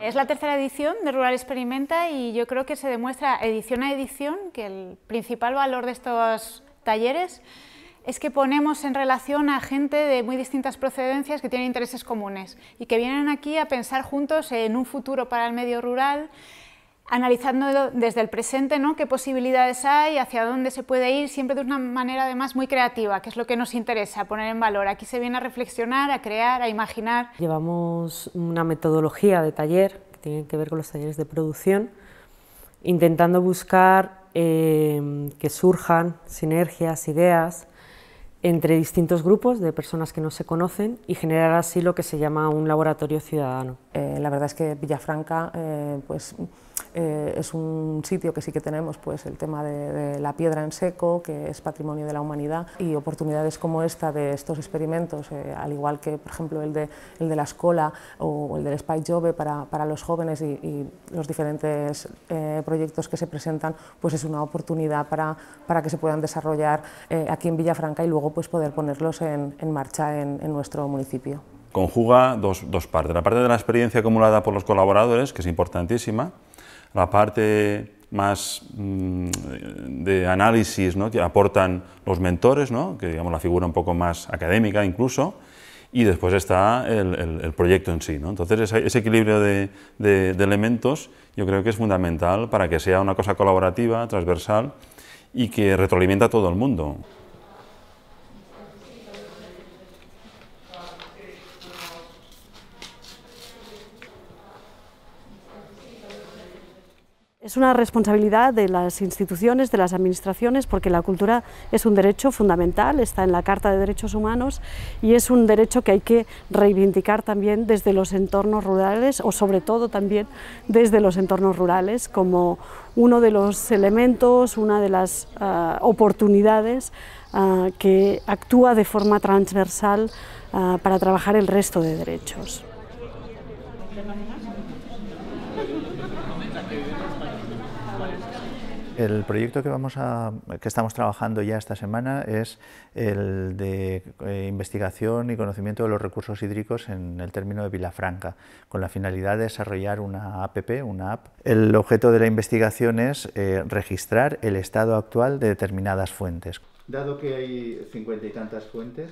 Es la tercera edición de Rural Experimenta y yo creo que se demuestra edición a edición que el principal valor de estos talleres es que ponemos en relación a gente de muy distintas procedencias que tienen intereses comunes y que vienen aquí a pensar juntos en un futuro para el medio rural, analizando desde el presente ¿no? qué posibilidades hay, hacia dónde se puede ir, siempre de una manera además muy creativa, que es lo que nos interesa poner en valor. Aquí se viene a reflexionar, a crear, a imaginar. Llevamos una metodología de taller que tiene que ver con los talleres de producción, intentando buscar eh, que surjan sinergias, ideas, entre distintos grupos de personas que no se conocen y generar así lo que se llama un laboratorio ciudadano. Eh, la verdad es que Villafranca eh, pues, eh, es un sitio que sí que tenemos pues, el tema de, la piedra en seco, que es patrimonio de la humanidad, y oportunidades como esta de estos experimentos, al igual que por ejemplo el de, el de la escola o el del Spy Jove para, para, los jóvenes y, y los diferentes proyectos que se presentan, pues es una oportunidad para, para que se puedan desarrollar aquí en Villafranca y luego pues, poder ponerlos en, marcha en, nuestro municipio conjuga dos, partes. La parte de la experiencia acumulada por los colaboradores, que es importantísima, la parte más mm, de análisis ¿no? que aportan los mentores, ¿no? que digamos la figura un poco más académica incluso, y después está el, proyecto en sí. ¿no? Entonces ese, equilibrio de, de elementos yo creo que es fundamental para que sea una cosa colaborativa, transversal y que retroalimenta a todo el mundo. Es una responsabilidad de las instituciones, de las administraciones, porque la cultura es un derecho fundamental, está en la Carta de Derechos Humanos y es un derecho que hay que reivindicar también desde los entornos rurales o sobre todo también desde los entornos rurales como uno de los elementos, una de las ah, oportunidades ah, que actúa de forma transversal ah, para trabajar el resto de derechos. El proyecto que, vamos a, que estamos trabajando ya esta semana es el de eh, investigación y conocimiento de los recursos hídricos en el término de Vilafranca, con la finalidad de desarrollar una APP, una app. El objeto de la investigación es eh, registrar el estado actual de determinadas fuentes. Dado que hay cincuenta y tantas fuentes,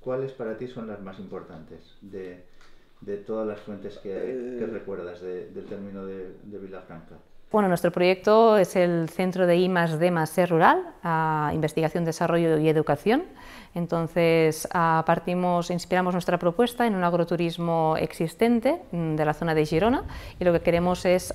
¿cuáles para ti son las más importantes de, todas las fuentes que, eh. recuerdas del término de, de Vilafranca? Bueno, nuestro proyecto es el Centro de I D e Rural, Investigación, Desarrollo y Educación. Entonces, ah, partimos, inspiramos nuestra propuesta en un agroturismo existente mm, de la zona de Girona y lo que queremos es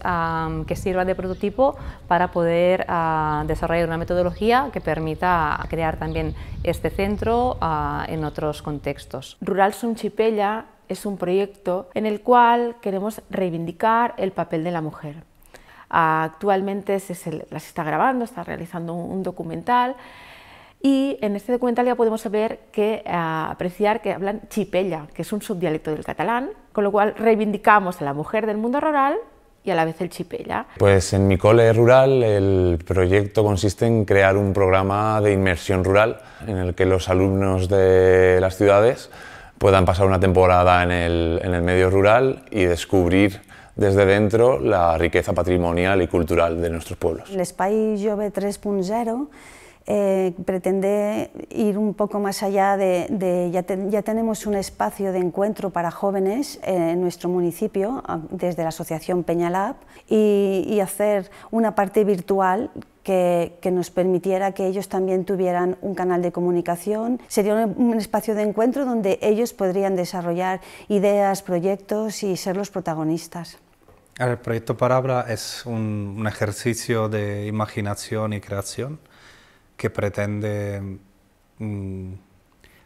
que sirva de prototipo para poder ah, desarrollar una metodología que permita crear también este centro ah, en otros contextos. Rural Sunchipella es un proyecto en el cual queremos reivindicar el papel de la mujer. Ah, actualmente se, las está grabando, está realizando un, documental y en este documental ya podemos saber que, ah, apreciar que hablan chipella, que es un subdialecto del catalán, con lo cual reivindicamos a la mujer del mundo rural y a la vez el Chipella. Pues en mi cole rural el proyecto consiste en crear un programa de inmersión rural en el que los alumnos de las ciudades puedan pasar una temporada en el medio rural y descubrir desde dentro la riqueza patrimonial y cultural de nuestros pueblos. El espacio Jove 3.0 eh, pretende ir un poco más allá de, ya, tenemos un espacio de encuentro para jóvenes eh, en nuestro municipio, desde la Asociación Peñalab, y, hacer una parte virtual que, nos permitiera que ellos también tuvieran un canal de comunicación. Sería un, espacio de encuentro donde ellos podrían desarrollar ideas, proyectos y ser los protagonistas. El proyecto Parabra es un, ejercicio de imaginación y creación que pretende mm,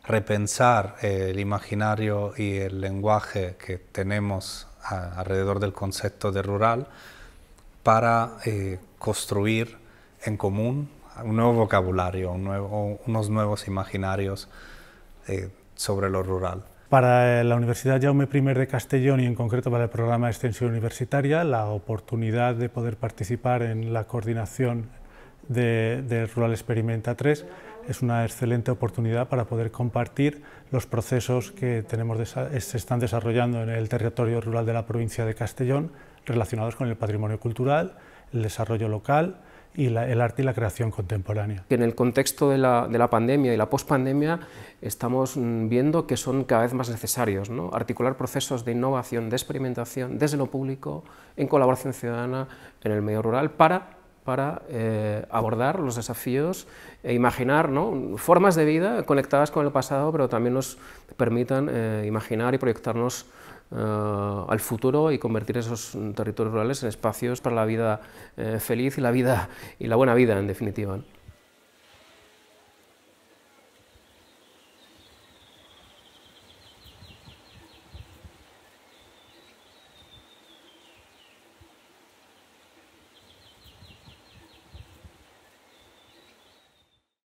repensar el imaginario y el lenguaje que tenemos alrededor del concepto de rural para eh, construir en común un nuevo vocabulario, unos nuevos imaginarios eh, sobre lo rural. Para la Universidad Jaume I de Castellón y en concreto para el programa de extensión universitaria, la oportunidad de poder participar en la coordinación de, Rural Experimenta 3 es una excelente oportunidad para poder compartir los procesos que se están desarrollando en el territorio rural de la provincia de Castellón relacionados con el patrimonio cultural, el desarrollo local, y el arte y la creación contemporánea. En el contexto de la, pandemia y la pospandemia estamos mm, viendo que son cada vez más necesarios ¿no? articular procesos de innovación, de experimentación desde lo público, en colaboración ciudadana en el medio rural para para eh, abordar los desafíos e imaginar formas de vida conectadas con el pasado, pero también nos permitan eh, imaginar y proyectarnos eh, al futuro y convertir esos territorios rurales en espacios para la vida feliz y la vida y la buena vida, en definitiva.